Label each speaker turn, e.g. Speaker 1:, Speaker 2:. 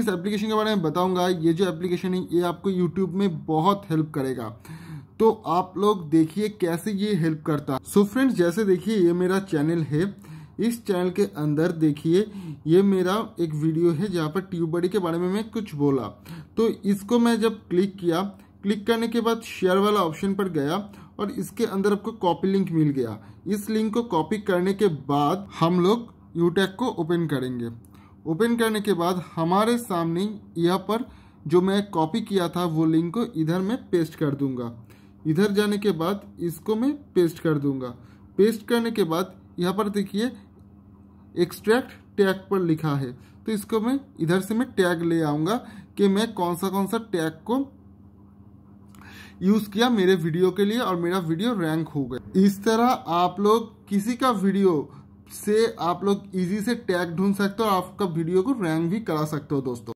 Speaker 1: इस एप्लीकेशन के बारे में बताऊंगा ये जो एप्लीकेशन है ये आपको यूट्यूब में बहुत हेल्प करेगा तो आप लोग देखिए कैसे ये हेल्प करता सो सो फ्रेंड्स जैसे देखिए ये मेरा चैनल है इस चैनल के अंदर देखिए ये मेरा एक वीडियो है जहाँ पर ट्यूबबडी के बारे में मैं कुछ बोला तो इसको मैं जब क्लिक किया क्लिक करने के बाद शेयर वाला ऑप्शन पर गया और इसके अंदर आपको कॉपी लिंक मिल गया इस लिंक को कॉपी करने के बाद हम लोग यूटैक e को ओपन करेंगे ओपन करने के बाद हमारे सामने यहाँ पर जो मैं कॉपी किया था वो लिंक को इधर मैं पेस्ट कर दूंगा इधर जाने के बाद इसको मैं पेस्ट कर दूंगा पेस्ट करने के बाद यहाँ पर देखिए एक्सट्रैक्ट टैग पर लिखा है तो इसको मैं इधर से मैं टैग ले आऊँगा कि मैं कौन सा कौन सा टैग को यूज़ किया मेरे वीडियो के लिए और मेरा वीडियो रैंक हो गया इस तरह आप लोग किसी का वीडियो से आप लोग इजी से टैग ढूंढ सकते हो और आपका वीडियो को रैंक भी करा सकते हो दोस्तों